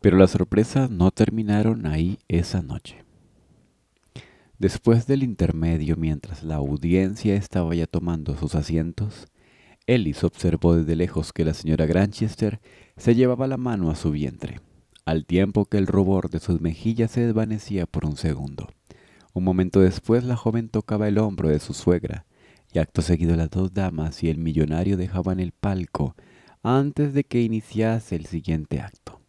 Pero las sorpresas no terminaron ahí esa noche. Después del intermedio, mientras la audiencia estaba ya tomando sus asientos, Ellis observó desde lejos que la señora Granchester se llevaba la mano a su vientre, al tiempo que el rubor de sus mejillas se desvanecía por un segundo. Un momento después la joven tocaba el hombro de su suegra, y acto seguido las dos damas y el millonario dejaban el palco antes de que iniciase el siguiente acto.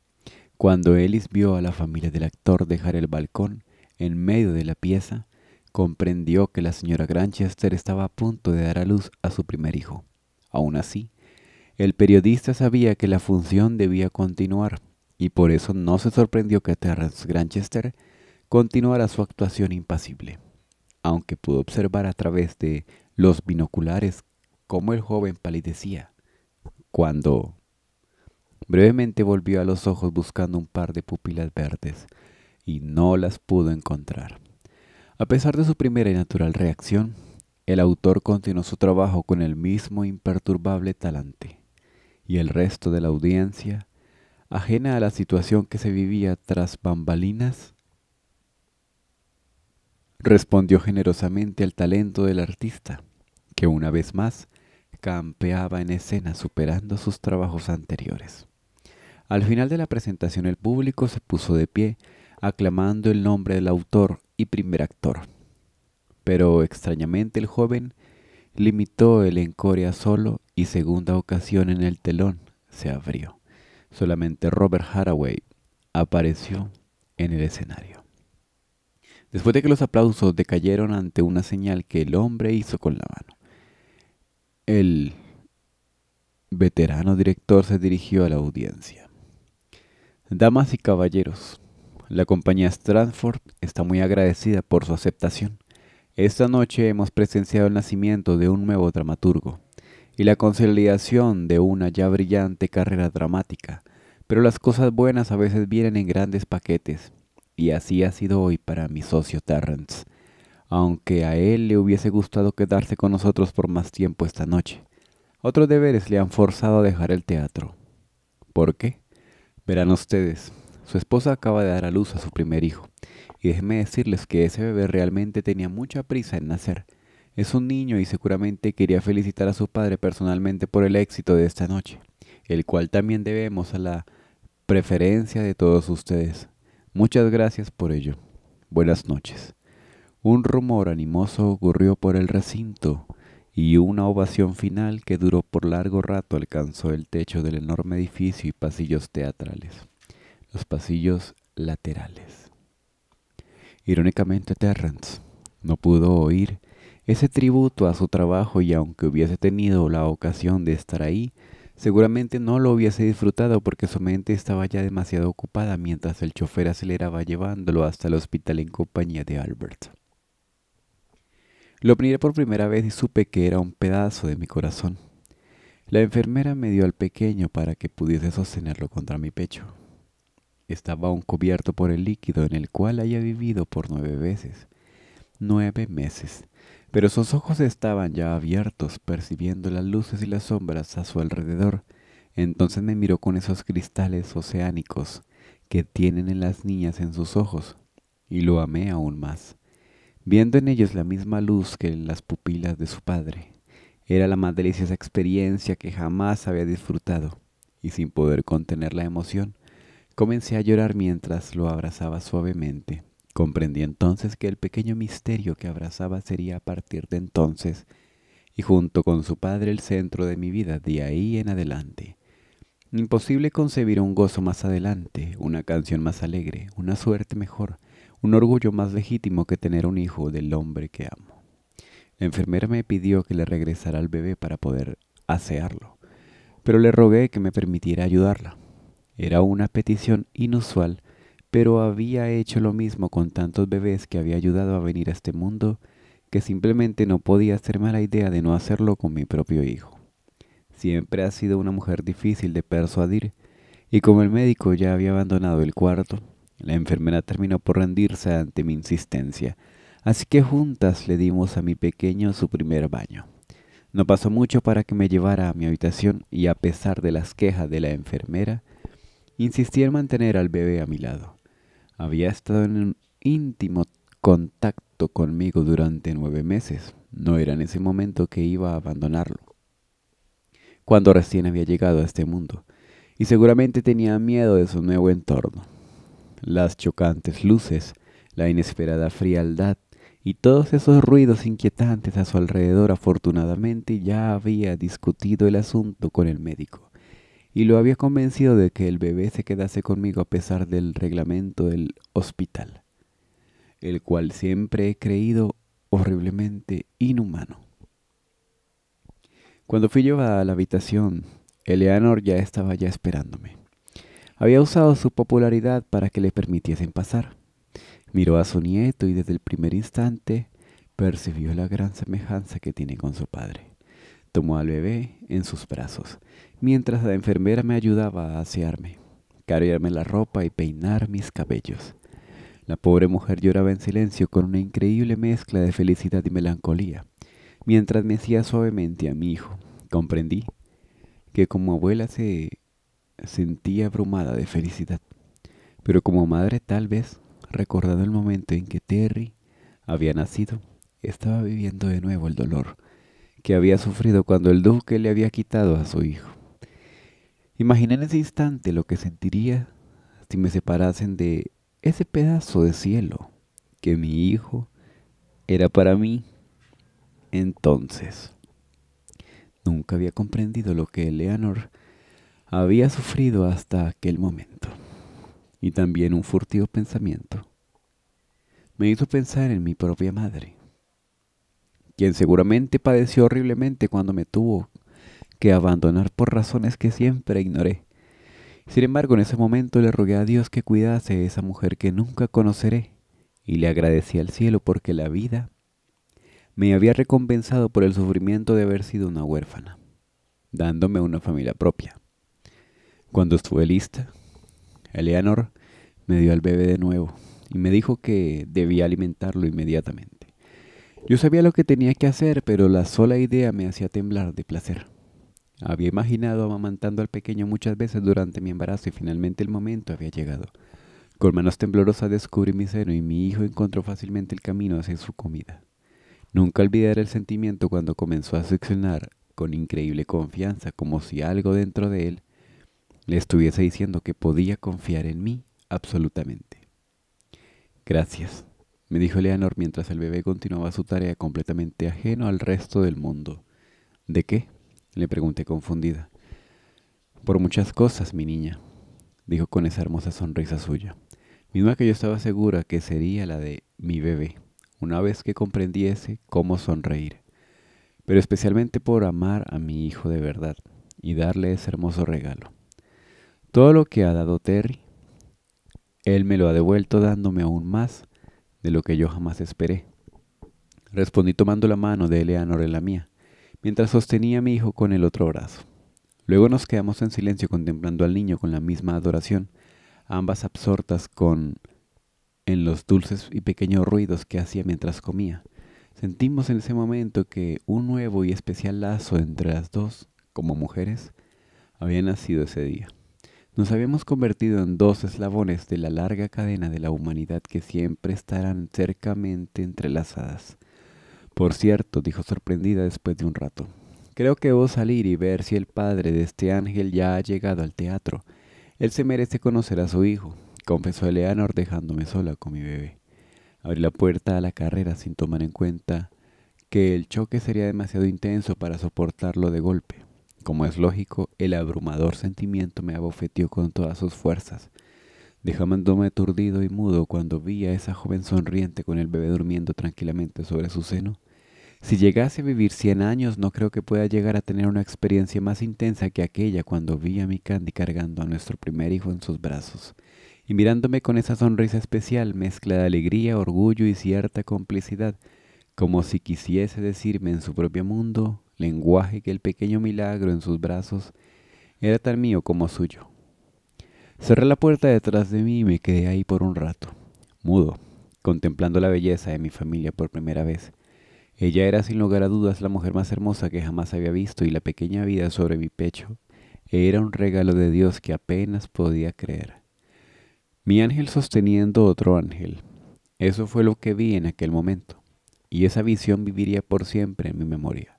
Cuando Ellis vio a la familia del actor dejar el balcón en medio de la pieza, comprendió que la señora Granchester estaba a punto de dar a luz a su primer hijo. Aún así, el periodista sabía que la función debía continuar y por eso no se sorprendió que Terrence Granchester continuara su actuación impasible, aunque pudo observar a través de los binoculares cómo el joven palidecía cuando... Brevemente volvió a los ojos buscando un par de pupilas verdes, y no las pudo encontrar. A pesar de su primera y natural reacción, el autor continuó su trabajo con el mismo imperturbable talante, y el resto de la audiencia, ajena a la situación que se vivía tras bambalinas, respondió generosamente al talento del artista, que una vez más campeaba en escena superando sus trabajos anteriores. Al final de la presentación el público se puso de pie, aclamando el nombre del autor y primer actor. Pero extrañamente el joven limitó el encore a solo y segunda ocasión en el telón se abrió. Solamente Robert Haraway apareció en el escenario. Después de que los aplausos decayeron ante una señal que el hombre hizo con la mano. El veterano director se dirigió a la audiencia. Damas y caballeros, la compañía Stratford está muy agradecida por su aceptación. Esta noche hemos presenciado el nacimiento de un nuevo dramaturgo y la consolidación de una ya brillante carrera dramática, pero las cosas buenas a veces vienen en grandes paquetes, y así ha sido hoy para mi socio Terrence aunque a él le hubiese gustado quedarse con nosotros por más tiempo esta noche. Otros deberes le han forzado a dejar el teatro. ¿Por qué? Verán ustedes, su esposa acaba de dar a luz a su primer hijo, y déjenme decirles que ese bebé realmente tenía mucha prisa en nacer. Es un niño y seguramente quería felicitar a su padre personalmente por el éxito de esta noche, el cual también debemos a la preferencia de todos ustedes. Muchas gracias por ello. Buenas noches. Un rumor animoso ocurrió por el recinto y una ovación final que duró por largo rato alcanzó el techo del enorme edificio y pasillos teatrales, los pasillos laterales. Irónicamente, Terrance no pudo oír ese tributo a su trabajo y aunque hubiese tenido la ocasión de estar ahí, seguramente no lo hubiese disfrutado porque su mente estaba ya demasiado ocupada mientras el chofer aceleraba llevándolo hasta el hospital en compañía de Albert. Lo miré por primera vez y supe que era un pedazo de mi corazón. La enfermera me dio al pequeño para que pudiese sostenerlo contra mi pecho. Estaba aún cubierto por el líquido en el cual había vivido por nueve veces. Nueve meses. Pero sus ojos estaban ya abiertos, percibiendo las luces y las sombras a su alrededor. Entonces me miró con esos cristales oceánicos que tienen en las niñas en sus ojos, y lo amé aún más viendo en ellos la misma luz que en las pupilas de su padre. Era la más deliciosa experiencia que jamás había disfrutado, y sin poder contener la emoción, comencé a llorar mientras lo abrazaba suavemente. Comprendí entonces que el pequeño misterio que abrazaba sería a partir de entonces, y junto con su padre el centro de mi vida de ahí en adelante. Imposible concebir un gozo más adelante, una canción más alegre, una suerte mejor, un orgullo más legítimo que tener un hijo del hombre que amo. La enfermera me pidió que le regresara al bebé para poder asearlo, pero le rogué que me permitiera ayudarla. Era una petición inusual, pero había hecho lo mismo con tantos bebés que había ayudado a venir a este mundo que simplemente no podía hacer mala idea de no hacerlo con mi propio hijo. Siempre ha sido una mujer difícil de persuadir, y como el médico ya había abandonado el cuarto, la enfermera terminó por rendirse ante mi insistencia, así que juntas le dimos a mi pequeño su primer baño. No pasó mucho para que me llevara a mi habitación y a pesar de las quejas de la enfermera, insistí en mantener al bebé a mi lado. Había estado en un íntimo contacto conmigo durante nueve meses. No era en ese momento que iba a abandonarlo. Cuando recién había llegado a este mundo, y seguramente tenía miedo de su nuevo entorno las chocantes luces, la inesperada frialdad y todos esos ruidos inquietantes a su alrededor. Afortunadamente ya había discutido el asunto con el médico y lo había convencido de que el bebé se quedase conmigo a pesar del reglamento del hospital, el cual siempre he creído horriblemente inhumano. Cuando fui llevada a la habitación, Eleanor ya estaba ya esperándome. Había usado su popularidad para que le permitiesen pasar. Miró a su nieto y desde el primer instante percibió la gran semejanza que tiene con su padre. Tomó al bebé en sus brazos, mientras la enfermera me ayudaba a asearme, cargarme la ropa y peinar mis cabellos. La pobre mujer lloraba en silencio con una increíble mezcla de felicidad y melancolía, mientras mecía suavemente a mi hijo. Comprendí que como abuela se sentía abrumada de felicidad. Pero como madre tal vez, recordando el momento en que Terry había nacido, estaba viviendo de nuevo el dolor que había sufrido cuando el duque le había quitado a su hijo. Imaginé en ese instante lo que sentiría si me separasen de ese pedazo de cielo que mi hijo era para mí entonces. Nunca había comprendido lo que Eleanor había sufrido hasta aquel momento. Y también un furtivo pensamiento me hizo pensar en mi propia madre, quien seguramente padeció horriblemente cuando me tuvo que abandonar por razones que siempre ignoré. Sin embargo, en ese momento le rogué a Dios que cuidase a esa mujer que nunca conoceré y le agradecí al cielo porque la vida me había recompensado por el sufrimiento de haber sido una huérfana, dándome una familia propia. Cuando estuve lista, Eleanor me dio al bebé de nuevo y me dijo que debía alimentarlo inmediatamente. Yo sabía lo que tenía que hacer, pero la sola idea me hacía temblar de placer. Había imaginado amamantando al pequeño muchas veces durante mi embarazo y finalmente el momento había llegado. Con manos temblorosas descubrí mi seno y mi hijo encontró fácilmente el camino hacia su comida. Nunca olvidaré el sentimiento cuando comenzó a succionar con increíble confianza, como si algo dentro de él le estuviese diciendo que podía confiar en mí absolutamente. Gracias, me dijo Eleanor mientras el bebé continuaba su tarea completamente ajeno al resto del mundo. ¿De qué? le pregunté confundida. Por muchas cosas, mi niña, dijo con esa hermosa sonrisa suya, misma que yo estaba segura que sería la de mi bebé, una vez que comprendiese cómo sonreír, pero especialmente por amar a mi hijo de verdad y darle ese hermoso regalo. Todo lo que ha dado Terry, él me lo ha devuelto dándome aún más de lo que yo jamás esperé. Respondí tomando la mano de Eleanor en la mía, mientras sostenía a mi hijo con el otro brazo. Luego nos quedamos en silencio contemplando al niño con la misma adoración, ambas absortas con en los dulces y pequeños ruidos que hacía mientras comía. Sentimos en ese momento que un nuevo y especial lazo entre las dos, como mujeres, había nacido ese día. Nos habíamos convertido en dos eslabones de la larga cadena de la humanidad que siempre estarán cercamente entrelazadas. Por cierto, dijo sorprendida después de un rato, creo que debo salir y ver si el padre de este ángel ya ha llegado al teatro. Él se merece conocer a su hijo, confesó Eleanor dejándome sola con mi bebé. Abrí la puerta a la carrera sin tomar en cuenta que el choque sería demasiado intenso para soportarlo de golpe. Como es lógico, el abrumador sentimiento me abofeteó con todas sus fuerzas, dejándome aturdido y mudo cuando vi a esa joven sonriente con el bebé durmiendo tranquilamente sobre su seno. Si llegase a vivir cien años, no creo que pueda llegar a tener una experiencia más intensa que aquella cuando vi a mi Candy cargando a nuestro primer hijo en sus brazos y mirándome con esa sonrisa especial, mezcla de alegría, orgullo y cierta complicidad, como si quisiese decirme en su propio mundo, lenguaje que el pequeño milagro en sus brazos era tan mío como suyo. Cerré la puerta detrás de mí y me quedé ahí por un rato, mudo, contemplando la belleza de mi familia por primera vez. Ella era sin lugar a dudas la mujer más hermosa que jamás había visto y la pequeña vida sobre mi pecho era un regalo de Dios que apenas podía creer. Mi ángel sosteniendo otro ángel. Eso fue lo que vi en aquel momento, y esa visión viviría por siempre en mi memoria.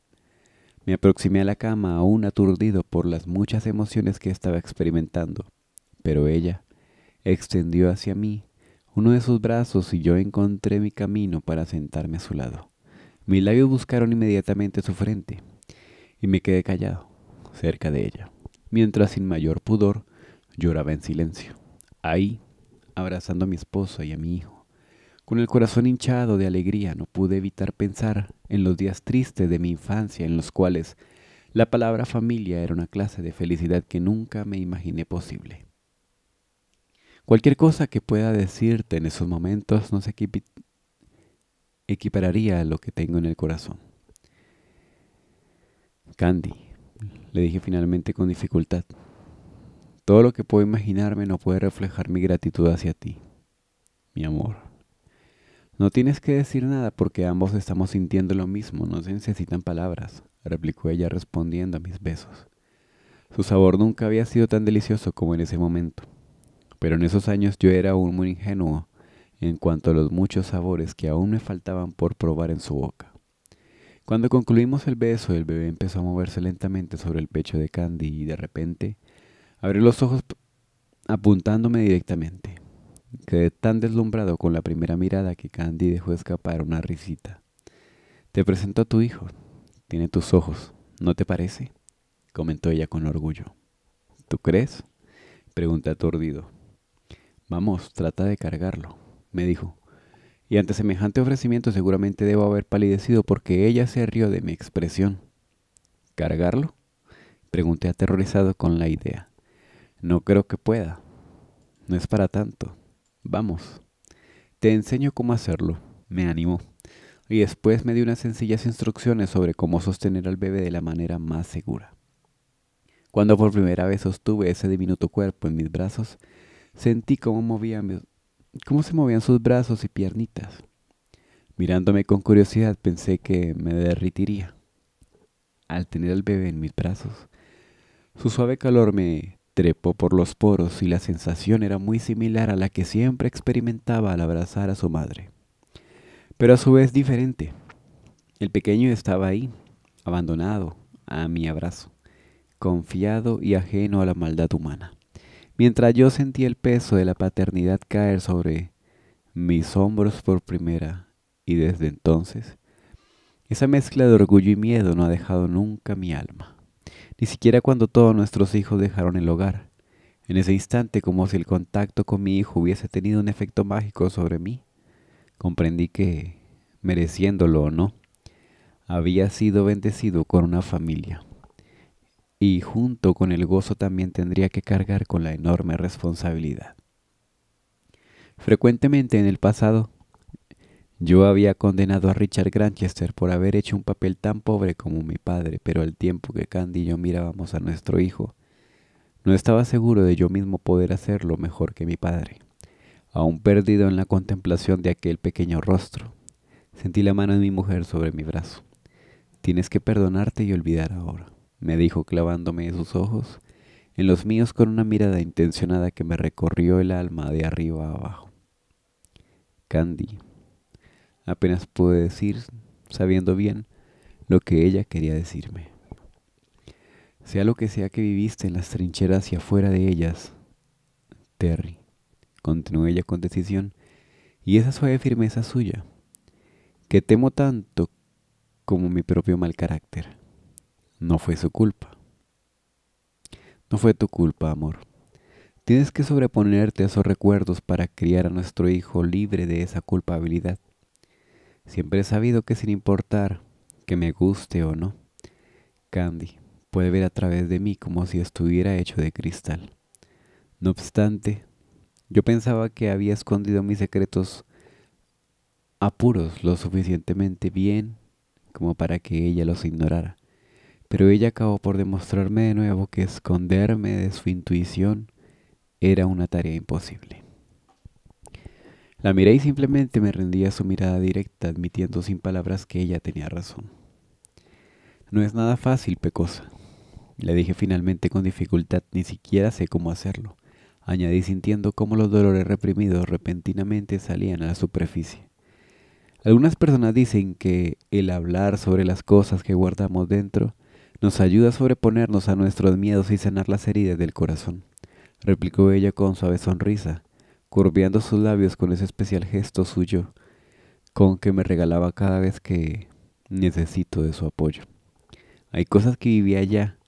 Me aproximé a la cama aún aturdido por las muchas emociones que estaba experimentando, pero ella extendió hacia mí uno de sus brazos y yo encontré mi camino para sentarme a su lado. Mis labios buscaron inmediatamente su frente y me quedé callado, cerca de ella, mientras sin mayor pudor lloraba en silencio. Ahí, abrazando a mi esposa y a mi hijo, con el corazón hinchado de alegría no pude evitar pensar en los días tristes de mi infancia en los cuales la palabra familia era una clase de felicidad que nunca me imaginé posible. Cualquier cosa que pueda decirte en esos momentos no se equipararía a lo que tengo en el corazón. Candy, le dije finalmente con dificultad, todo lo que puedo imaginarme no puede reflejar mi gratitud hacia ti, mi amor. No tienes que decir nada porque ambos estamos sintiendo lo mismo, no se necesitan palabras, replicó ella respondiendo a mis besos. Su sabor nunca había sido tan delicioso como en ese momento, pero en esos años yo era aún muy ingenuo en cuanto a los muchos sabores que aún me faltaban por probar en su boca. Cuando concluimos el beso, el bebé empezó a moverse lentamente sobre el pecho de Candy y de repente abrió los ojos apuntándome directamente. Quedé tan deslumbrado con la primera mirada que Candy dejó escapar una risita. Te presento a tu hijo. Tiene tus ojos. ¿No te parece? comentó ella con orgullo. ¿Tú crees? pregunté aturdido. Vamos, trata de cargarlo, me dijo. Y ante semejante ofrecimiento seguramente debo haber palidecido porque ella se rió de mi expresión. ¿Cargarlo? Pregunté aterrorizado con la idea. No creo que pueda. No es para tanto. Vamos. Te enseño cómo hacerlo, me animó, y después me dio unas sencillas instrucciones sobre cómo sostener al bebé de la manera más segura. Cuando por primera vez sostuve ese diminuto cuerpo en mis brazos, sentí cómo, cómo se movían sus brazos y piernitas. Mirándome con curiosidad pensé que me derritiría. Al tener al bebé en mis brazos, su suave calor me Trepó por los poros y la sensación era muy similar a la que siempre experimentaba al abrazar a su madre, pero a su vez diferente. El pequeño estaba ahí, abandonado a mi abrazo, confiado y ajeno a la maldad humana, mientras yo sentía el peso de la paternidad caer sobre mis hombros por primera y desde entonces, esa mezcla de orgullo y miedo no ha dejado nunca mi alma ni siquiera cuando todos nuestros hijos dejaron el hogar. En ese instante, como si el contacto con mi hijo hubiese tenido un efecto mágico sobre mí, comprendí que, mereciéndolo o no, había sido bendecido con una familia. Y junto con el gozo también tendría que cargar con la enorme responsabilidad. Frecuentemente en el pasado yo había condenado a Richard Granchester por haber hecho un papel tan pobre como mi padre, pero al tiempo que Candy y yo mirábamos a nuestro hijo, no estaba seguro de yo mismo poder hacerlo mejor que mi padre. Aún perdido en la contemplación de aquel pequeño rostro, sentí la mano de mi mujer sobre mi brazo. Tienes que perdonarte y olvidar ahora, me dijo clavándome sus ojos en los míos con una mirada intencionada que me recorrió el alma de arriba a abajo. Candy, Apenas pude decir, sabiendo bien, lo que ella quería decirme. Sea lo que sea que viviste en las trincheras y afuera de ellas, Terry, continuó ella con decisión, y esa suave firmeza suya, que temo tanto como mi propio mal carácter. No fue su culpa. No fue tu culpa, amor. Tienes que sobreponerte a esos recuerdos para criar a nuestro hijo libre de esa culpabilidad. Siempre he sabido que sin importar que me guste o no, Candy puede ver a través de mí como si estuviera hecho de cristal. No obstante, yo pensaba que había escondido mis secretos apuros lo suficientemente bien como para que ella los ignorara. Pero ella acabó por demostrarme de nuevo que esconderme de su intuición era una tarea imposible. La miré y simplemente me rendí a su mirada directa, admitiendo sin palabras que ella tenía razón. No es nada fácil, Pecosa. Le dije finalmente con dificultad, ni siquiera sé cómo hacerlo. Añadí sintiendo cómo los dolores reprimidos repentinamente salían a la superficie. Algunas personas dicen que el hablar sobre las cosas que guardamos dentro nos ayuda a sobreponernos a nuestros miedos y sanar las heridas del corazón, replicó ella con suave sonrisa curviando sus labios con ese especial gesto suyo con que me regalaba cada vez que necesito de su apoyo. Hay cosas que vivía allá,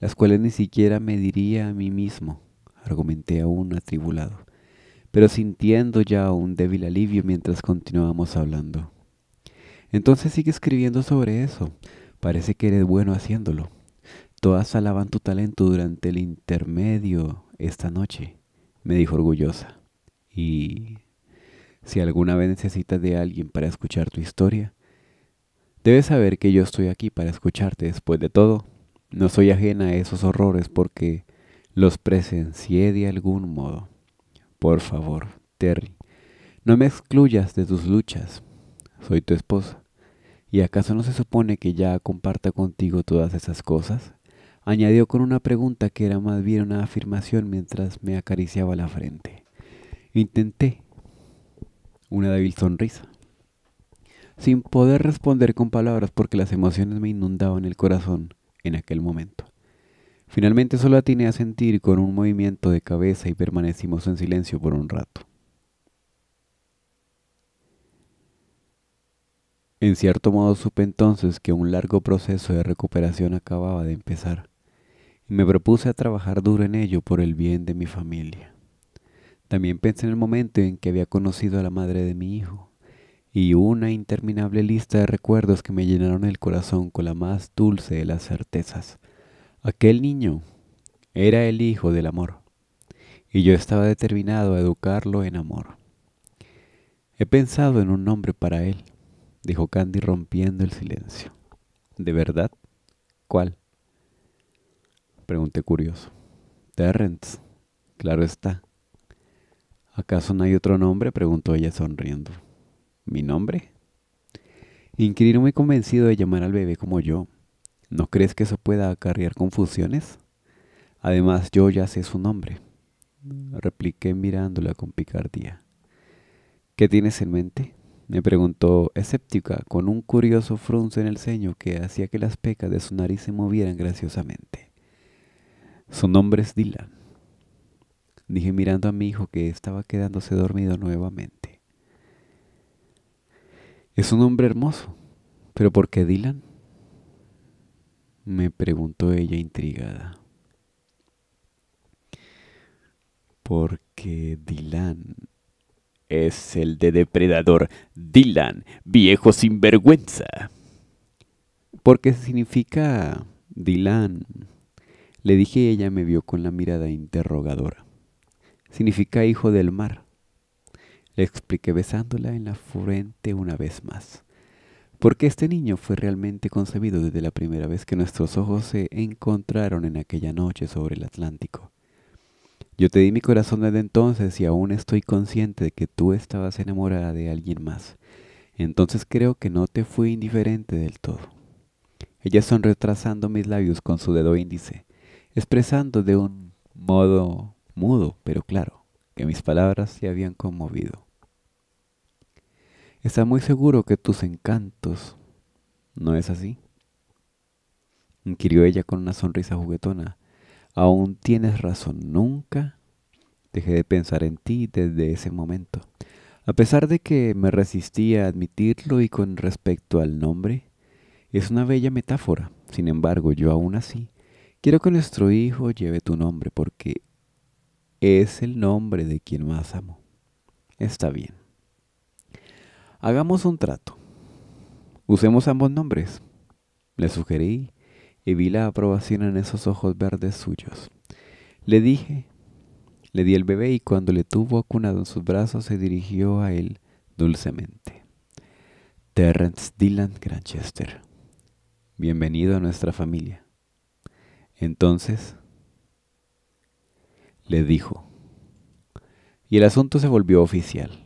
las cuales ni siquiera me diría a mí mismo, argumenté aún atribulado, pero sintiendo ya un débil alivio mientras continuábamos hablando. Entonces sigue escribiendo sobre eso, parece que eres bueno haciéndolo. Todas alaban tu talento durante el intermedio esta noche, me dijo orgullosa. Y si alguna vez necesitas de alguien para escuchar tu historia, debes saber que yo estoy aquí para escucharte después de todo. No soy ajena a esos horrores porque los presencié de algún modo. Por favor, Terry, no me excluyas de tus luchas. Soy tu esposa. ¿Y acaso no se supone que ya comparta contigo todas esas cosas? Añadió con una pregunta que era más bien una afirmación mientras me acariciaba la frente. Intenté una débil sonrisa, sin poder responder con palabras porque las emociones me inundaban el corazón en aquel momento. Finalmente solo atiné a sentir con un movimiento de cabeza y permanecimos en silencio por un rato. En cierto modo supe entonces que un largo proceso de recuperación acababa de empezar y me propuse a trabajar duro en ello por el bien de mi familia. También pensé en el momento en que había conocido a la madre de mi hijo, y una interminable lista de recuerdos que me llenaron el corazón con la más dulce de las certezas. Aquel niño era el hijo del amor, y yo estaba determinado a educarlo en amor. He pensado en un nombre para él, dijo Candy rompiendo el silencio. ¿De verdad? ¿Cuál? Pregunté curioso. Terrence. Claro está. ¿Acaso no hay otro nombre? preguntó ella sonriendo. ¿Mi nombre? Inquirino muy convencido de llamar al bebé como yo. ¿No crees que eso pueda acarrear confusiones? Además, yo ya sé su nombre, repliqué mirándola con picardía. ¿Qué tienes en mente? me preguntó escéptica, con un curioso frunce en el ceño que hacía que las pecas de su nariz se movieran graciosamente. Su nombre es Dylan dije mirando a mi hijo que estaba quedándose dormido nuevamente. Es un hombre hermoso, pero ¿por qué Dylan? me preguntó ella intrigada. Porque Dylan es el de depredador. Dylan, viejo sinvergüenza. Porque significa Dylan. Le dije y ella me vio con la mirada interrogadora significa hijo del mar. Le expliqué besándola en la frente una vez más. Porque este niño fue realmente concebido desde la primera vez que nuestros ojos se encontraron en aquella noche sobre el Atlántico. Yo te di mi corazón desde entonces y aún estoy consciente de que tú estabas enamorada de alguien más. Entonces creo que no te fui indiferente del todo. Ella sonreía trazando mis labios con su dedo índice, expresando de un modo mudo, pero claro, que mis palabras se habían conmovido. Está muy seguro que tus encantos... ¿No es así? inquirió ella con una sonrisa juguetona. Aún tienes razón, nunca dejé de pensar en ti desde ese momento. A pesar de que me resistía a admitirlo y con respecto al nombre, es una bella metáfora. Sin embargo, yo aún así quiero que nuestro hijo lleve tu nombre porque es el nombre de quien más amo. Está bien. Hagamos un trato. Usemos ambos nombres. Le sugerí y vi la aprobación en esos ojos verdes suyos. Le dije, le di el bebé y cuando le tuvo acunado en sus brazos se dirigió a él dulcemente. Terrence Dylan Granchester, bienvenido a nuestra familia. Entonces, le dijo. Y el asunto se volvió oficial.